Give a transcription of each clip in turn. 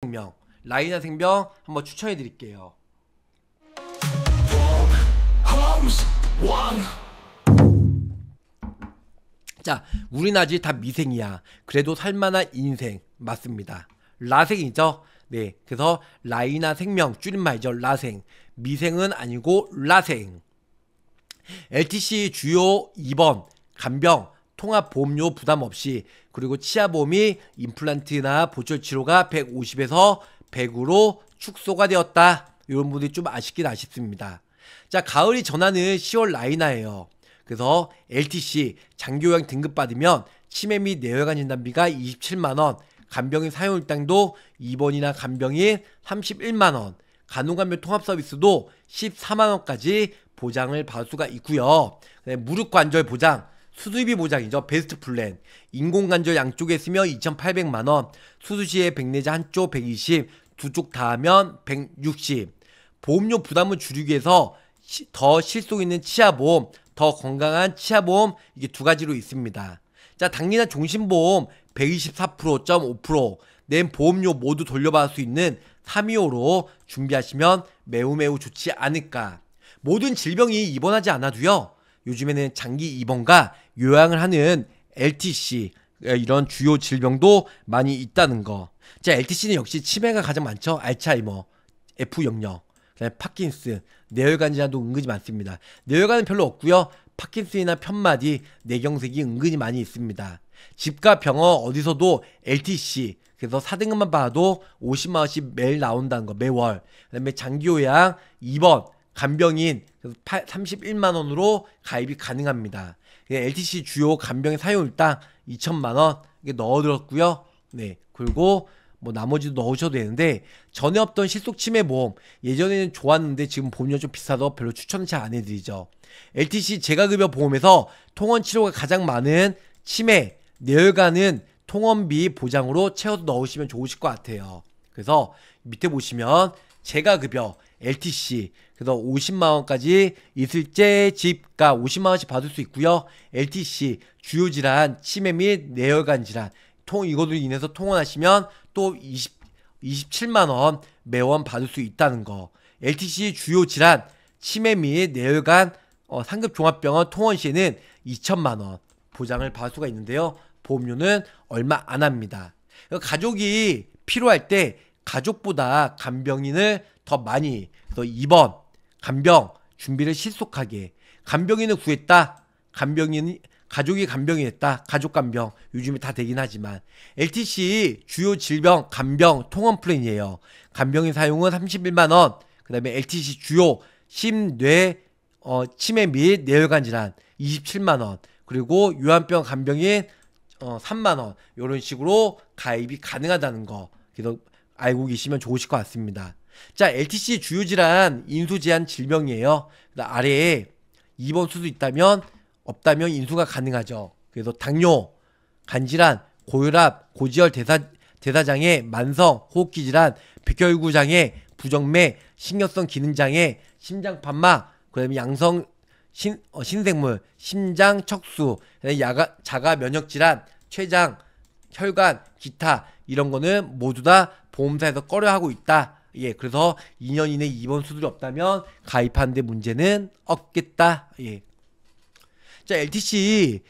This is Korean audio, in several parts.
생명 라이나 생명 한번 추천해 드릴게요 자 우린 아직 다 미생이야 그래도 살만한 인생 맞습니다 라생이죠 네 그래서 라이나 생명 줄임말이죠 라생 미생은 아니고 라생 LTC 주요 2번 간병 통합 보험료 부담 없이 그리고 치아보험이 임플란트나 보철 치료가 150에서 100으로 축소가 되었다. 이런 분들이 좀 아쉽긴 아쉽습니다. 자, 가을이 전하는 10월 라이나예요. 그래서 LTC 장기요양 등급 받으면 치매 및내외관 진단비가 27만 원, 간병인 사용 일당도 입원이나 간병인 31만 원, 간호간병 통합 서비스도 14만 원까지 보장을 받을 수가 있고요. 무릎 관절 보장 수수비 보장이죠. 베스트 플랜. 인공관절 양쪽에 쓰면 2,800만원, 수수시에 백 내지 한쪽 120, 두쪽 다 하면 160. 보험료 부담을 줄이기 위해서 더 실속 있는 치아보험, 더 건강한 치아보험, 이게 두 가지로 있습니다. 자, 당리나 종신보험 124.5%, 낸 보험료 모두 돌려받을 수 있는 325로 준비하시면 매우 매우 좋지 않을까. 모든 질병이 입원하지 않아도요. 요즘에는 장기 입원과 요양을 하는 LTC 이런 주요 질병도 많이 있다는 거. 자, LTC는 역시 치매가 가장 많죠. 알츠하이머, F영역, 그다음에 파킨슨, 뇌혈관 질환도 은근히 많습니다. 뇌혈관은 별로 없고요. 파킨슨이나 편마디, 뇌경색이 은근히 많이 있습니다. 집과 병원 어디서도 LTC 그래서 4등급만 봐도 50만원씩 매일 나온다는 거 매월 그 다음에 장기요양 2번 간병인 31만 원으로 가입이 가능합니다. LTC 예, 주요 간병 인 사용일당 2천만 원넣어들었고요 네, 그리고 뭐 나머지도 넣으셔도 되는데 전에 없던 실속 침해 보험 예전에는 좋았는데 지금 보험료 좀 비싸서 별로 추천 잘안 해드리죠. LTC 재가급여 보험에서 통원 치료가 가장 많은 치매, 내열가는 통원비 보장으로 채워서 넣으시면 좋으실 것 같아요. 그래서 밑에 보시면 재가급여 LTC 그래서 50만 원까지 이슬제 집가 50만 원씩 받을 수 있고요. LTC 주요 질환 치매 및내혈관 질환 통 이것으로 인해서 통원하시면 또 20, 27만 원 매원 받을 수 있다는 거. LTC 주요 질환 치매 및내혈관 어, 상급 종합병원 통원 시에는 2천만 원 보장을 받을 수가 있는데요. 보험료는 얼마 안 합니다. 가족이 필요할 때 가족보다 간병인을 더 많이 그래서 번 간병 준비를 신속하게 간병인을 구했다. 간병인 가족이 간병이 했다. 가족 간병 요즘에 다 되긴 하지만 LTC 주요 질병 간병 통원 플랜이에요. 간병인 사용은 31만 원. 그다음에 LTC 주요 심뇌 어, 치매 및 뇌혈관 질환 27만 원. 그리고 요한병 간병인 어, 3만 원. 요런 식으로 가입이 가능하다는 거. 그래서 알고 계시면 좋으실 것 같습니다. 자, LTC 주요 질환 인수 제한 질병이에요. 아래에 2번 수도 있다면 없다면 인수가 가능하죠. 그래서 당뇨, 간질환, 고혈압, 고지혈 대사 대사장애, 만성, 호흡기 질환, 백혈구 장애, 부정맥, 신경성 기능 장애, 심장 판막, 그다음에 양성 신, 어, 신생물, 심장 척수, 야가, 자가 면역 질환, 췌장, 혈관, 기타 이런 거는 모두 다 보험사에서 꺼려하고 있다. 예, 그래서 2년 이내 입원 수술이 없다면 가입하는데 문제는 없겠다. 예. 자, LTC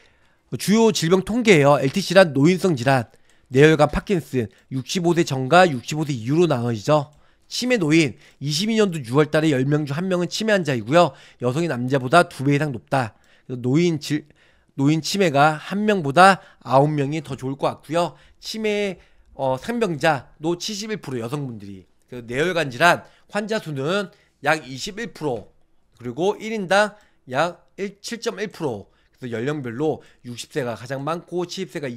주요 질병 통계예요. LTC란 노인성 질환, 뇌혈관 파킨슨, 65세 전과 65세 이후로 나눠지죠. 치매 노인, 22년도 6월 달에 10명 중 1명은 치매 환자이고요. 여성이 남자보다 2배 이상 높다. 노인 질 노인 치매가 1명보다 9명이 더 좋을 것 같고요. 치매 어, 상병자 노71% 여성분들이 그래서 내혈관 질환 환자 수는 약 21% 그리고 1인당 약 7.1% 그래서 연령별로 60세가 가장 많고 70세가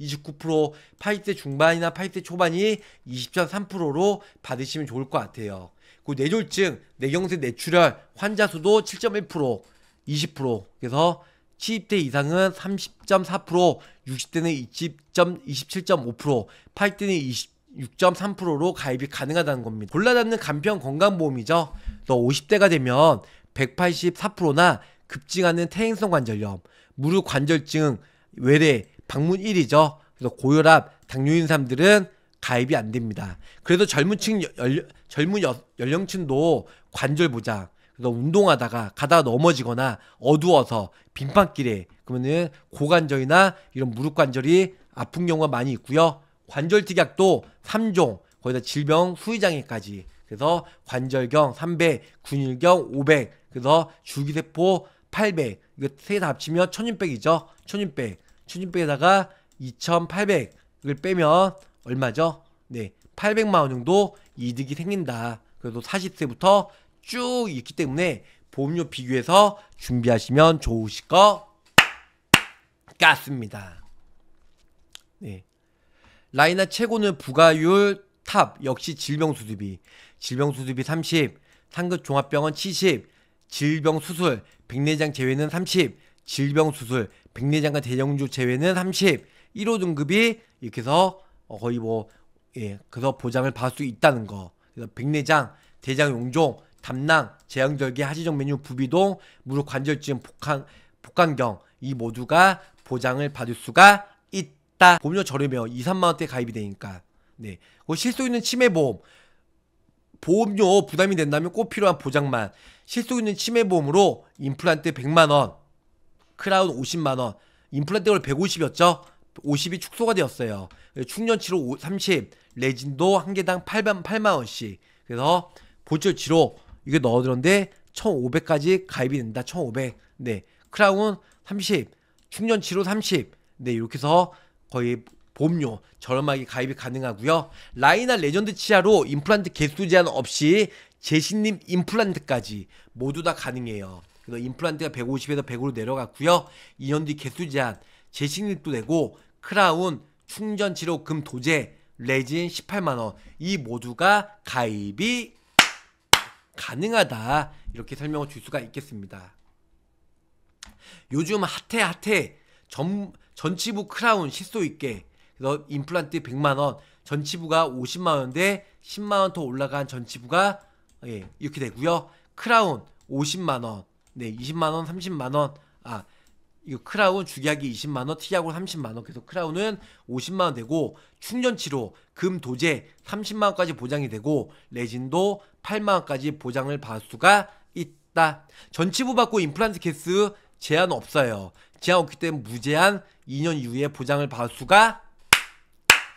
29% 80세 중반이나 80세 초반이 20.3%로 받으시면 좋을 것 같아요. 그 뇌졸중, 뇌경색, 뇌출혈 환자 수도 7.1% 20% 그래서 70대 이상은 30.4%, 60대는 20.27.5%, 80대는 26.3%로 가입이 가능하다는 겁니다. 골라잡는 간편 건강보험이죠. 또 50대가 되면 184%나 급증하는 퇴행성 관절염, 무릎 관절증, 외래, 방문 1이죠 그래서 고혈압, 당뇨인 사람들은 가입이 안 됩니다. 그래도 젊은 층, 연, 젊은 여, 연령층도 관절 보장, 그래서 운동하다가 가다 넘어지거나 어두워서 빙판길에 그러면은 고관절이나 이런 무릎 관절이 아픈 경우가 많이 있고요. 관절 특약도 3종 거기다 질병 후위장애까지 그래서 관절경 300, 근일경 500, 그래서 줄기세포 800 이거 세 다 합치면 천인백이죠 천인백, 천인백에다가 2800을 빼면 얼마죠? 네, 800만 원 정도 이득이 생긴다. 그래도 40세부터 쭉 있기 때문에 보험료 비교해서 준비하시면 좋으실 것 같습니다. 네. 라이나 최고는 부가율 탑 역시 질병수술비 질병수술비 30 상급 종합병원 70 질병수술 백내장 제외는 30 질병수술 백내장과 대형주 제외는 30 1호 등급이 이렇게 해서 거의 뭐 예, 그래서 보장을 받을 수 있다는 거 그래서 백내장 대장 용종 담낭, 제왕절개, 하지정 메뉴, 부비동, 무릎 관절증, 복강, 복강경 이 모두가 보장을 받을 수가 있다. 보험료 저렴해요. 2, 3만 원대 가입이 되니까. 네. 그 실속 있는 치매 보험. 보험료 부담이 된다면 꼭 필요한 보장만. 실속 있는 치매 보험으로 임플란트 100만 원, 크라운 50만 원. 임플란트가 150이었죠. 50이 축소가 되었어요. 충전치료 30, 레진도 한 개당 8만, 8만 원씩. 그래서 보철치료 이게 넣어들었는데 1500까지 가입이 된다. 1500. 네. 크라운 30, 충전치로 30. 네, 이렇게 해서 거의 보험료 저렴하게 가입이 가능하고요. 라이나 레전드 치아로 임플란트 개수 제한 없이 제신님 임플란트까지 모두 다 가능해요. 그래서 임플란트가 150에서 100으로 내려갔고요. 2년 뒤 개수 제한, 제신립도 되고 크라운, 충전치료 금 도제, 레진 18만원 이 모두가 가입이 가능하다 이렇게 설명을 줄 수가 있겠습니다. 요즘 핫해 핫해 전, 전치부 크라운 실소 있게 그래서 임플란트 100만원 전치부가 50만원인데 10만원 더 올라간 전치부가 예, 이렇게 되고요 크라운 50만원 네 20만원 30만원 아 이거 크라운 주기약이 20만 원, 티약으로 30만 원. 그래서 크라운은 50만 원 되고 충전치로 금 도제 30만 원까지 보장이 되고 레진도 8만 원까지 보장을 받을 수가 있다. 전치부 받고 임플란트 케이스 제한 없어요. 제한 없기 때문에 무제한 2년 이후에 보장을 받을 수가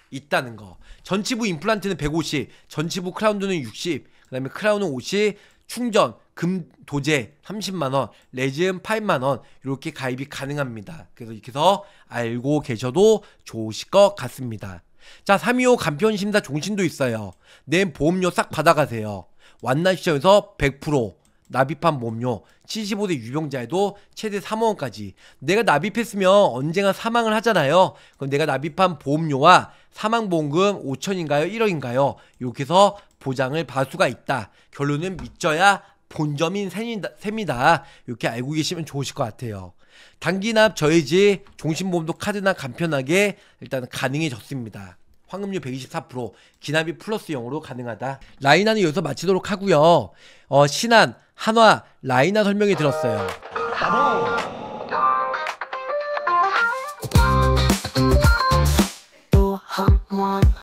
있다는 거. 전치부 임플란트는 150, 전치부 크라운드는 60, 그 다음에 크라운은 50, 충전, 금 도제 30만 원, 레지음 8만 원 이렇게 가입이 가능합니다. 그래서 이렇게 해서 알고 계셔도 좋으실 것 같습니다. 자, 3.25 간편심사 종신도 있어요. 내 보험료 싹 받아가세요. 완납시점에서 100%, 납입한 보험료, 7 5대 유병자에도 최대 3원까지. 억 내가 납입했으면 언젠가 사망을 하잖아요. 그럼 내가 납입한 보험료와 사망보험금 5천인가요? 1억인가요? 이렇게 해서 보장을 받을 수가 있다. 결론은 믿져야 본점인 셈이다. 이렇게 알고 계시면 좋으실 것 같아요. 단기납 저해지 종신보험도 카드나 간편하게 일단 가능해졌습니다. 황금률 124% 기납이 플러스 0으로 가능하다. 라인화는 여기서 마치도록 하고요. 어, 신한, 한화, 라인화 설명이 들었어요. 바로